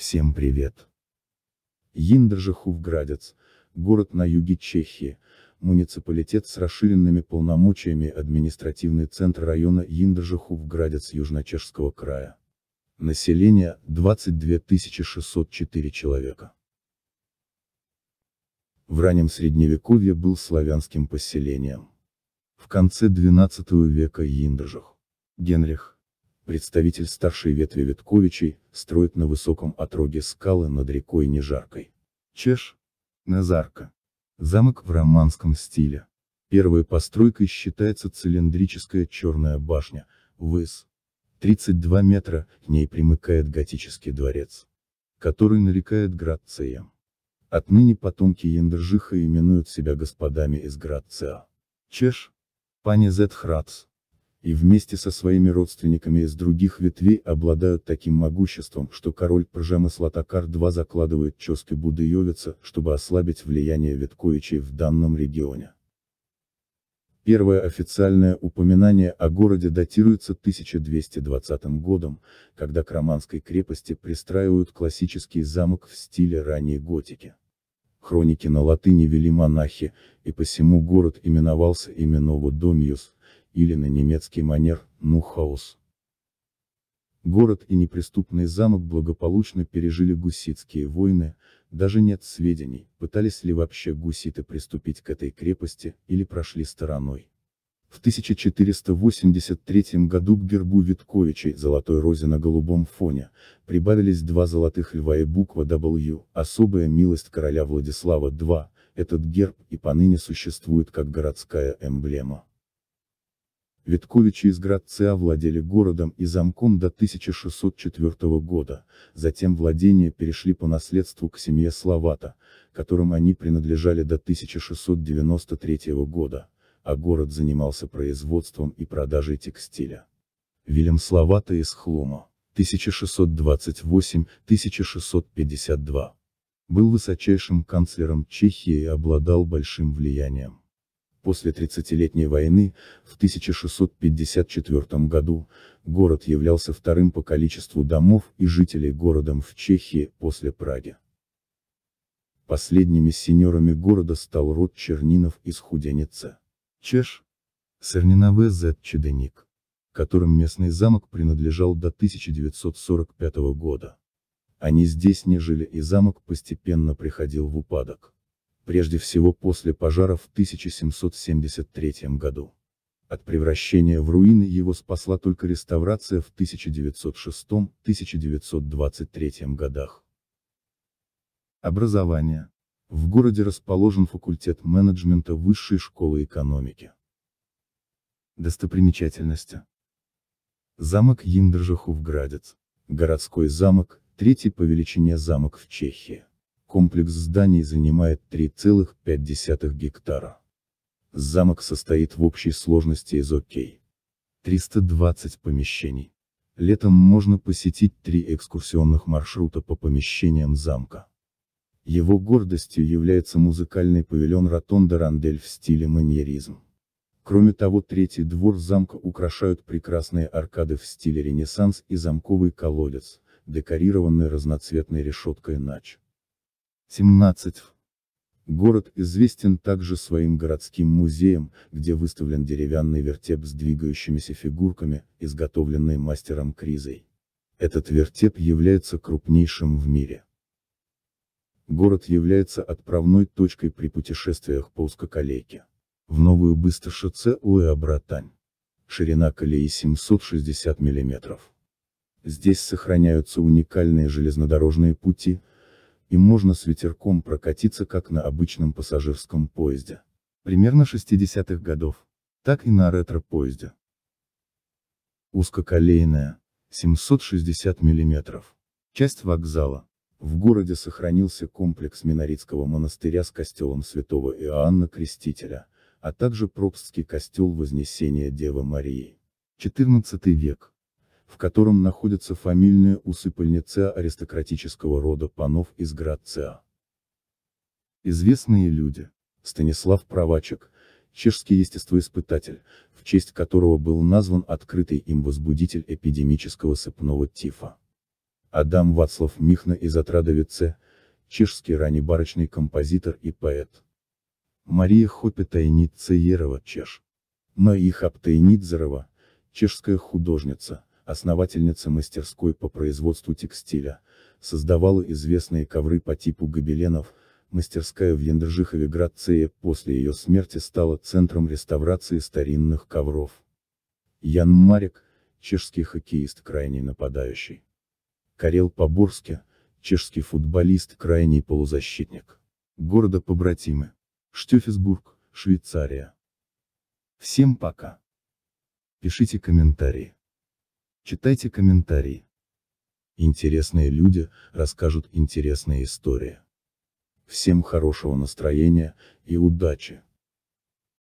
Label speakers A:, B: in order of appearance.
A: Всем привет! Индержихувградец, город на юге Чехии, муниципалитет с расширенными полномочиями административный центр района Индержихувградец Южночешского края. Население – 22 604 человека. В раннем средневековье был славянским поселением. В конце XII века Индержих, Генрих, представитель старшей ветви Витковичей, строит на высоком отроге скалы над рекой Нежаркой. Чеш. Назарка. Замок в романском стиле. Первой постройкой считается цилиндрическая черная башня, выс. 32 метра, к ней примыкает готический дворец, который нарекает Грацием. Отныне потомки Яндержиха именуют себя господами из Грация. Чеш. Пани Зет Храц и вместе со своими родственниками из других ветвей обладают таким могуществом, что король Пржама Слатакар-2 закладывает чески Будды чтобы ослабить влияние Виткоичей в данном регионе. Первое официальное упоминание о городе датируется 1220 годом, когда к романской крепости пристраивают классический замок в стиле ранней готики. Хроники на латыни вели монахи, и посему город именовался именно Домиус или на немецкий манер Нухаус. Город и неприступный замок благополучно пережили гуситские войны, даже нет сведений, пытались ли вообще гуситы приступить к этой крепости, или прошли стороной. В 1483 году к гербу Витковичей «Золотой розе» на голубом фоне прибавились два золотых льва и буква W, особая милость короля Владислава II, этот герб и поныне существует как городская эмблема. Витковичи из Градца овладели городом и замком до 1604 года, затем владения перешли по наследству к семье Славата, которым они принадлежали до 1693 года, а город занимался производством и продажей текстиля. Вильям Славата из Хлома, 1628-1652. Был высочайшим канцлером Чехии и обладал большим влиянием. После 30-летней войны, в 1654 году, город являлся вторым по количеству домов и жителей городом в Чехии после Праги. Последними сеньорами города стал род Чернинов из Худеница. Чеш. Сернинаве З Чеденик. Которым местный замок принадлежал до 1945 года. Они здесь не жили и замок постепенно приходил в упадок прежде всего после пожара в 1773 году. От превращения в руины его спасла только реставрация в 1906-1923 годах. Образование. В городе расположен факультет менеджмента Высшей школы экономики. Достопримечательности. Замок Яндржаху Градец. Городской замок, третий по величине замок в Чехии. Комплекс зданий занимает 3,5 гектара. Замок состоит в общей сложности из окей. 320 помещений. Летом можно посетить три экскурсионных маршрута по помещениям замка. Его гордостью является музыкальный павильон Ротонда Рандель в стиле маньеризм. Кроме того, третий двор замка украшают прекрасные аркады в стиле Ренессанс и замковый колодец, декорированный разноцветной решеткой нач. 17. Город известен также своим городским музеем, где выставлен деревянный вертеп с двигающимися фигурками, изготовленный мастером Кризой. Этот вертеп является крупнейшим в мире. Город является отправной точкой при путешествиях по узкоколейке. В Новую Быстышице Уэа-Братань. Ширина колеи 760 мм. Здесь сохраняются уникальные железнодорожные пути, и можно с ветерком прокатиться как на обычном пассажирском поезде. Примерно 60-х годов. Так и на ретро-поезде. Узкоколейная, 760 мм. Часть вокзала. В городе сохранился комплекс Миноритского монастыря с костелом святого Иоанна Крестителя, а также Пропстский костел Вознесения Девы Марии. 14 век в котором находится фамильная усыпальня аристократического рода панов из град Известные люди. Станислав Провачек, чешский естествоиспытатель, в честь которого был назван открытый им возбудитель эпидемического сыпного тифа. Адам Вацлав Михна из Отрадовице, чешский ранний композитор и поэт. Мария Хопетайнит Цеерова, чеш. Наих Аптейнидзерова, чешская художница, основательница мастерской по производству текстиля, создавала известные ковры по типу гобеленов, мастерская в Яндержихове Градцее после ее смерти стала центром реставрации старинных ковров. Ян Марик, чешский хоккеист крайний нападающий. Карел Поборске, чешский футболист крайний полузащитник. Города побратимы. Штюфисбург, Швейцария. Всем пока. Пишите комментарии. Читайте комментарии. Интересные люди расскажут интересные истории. Всем хорошего настроения и удачи!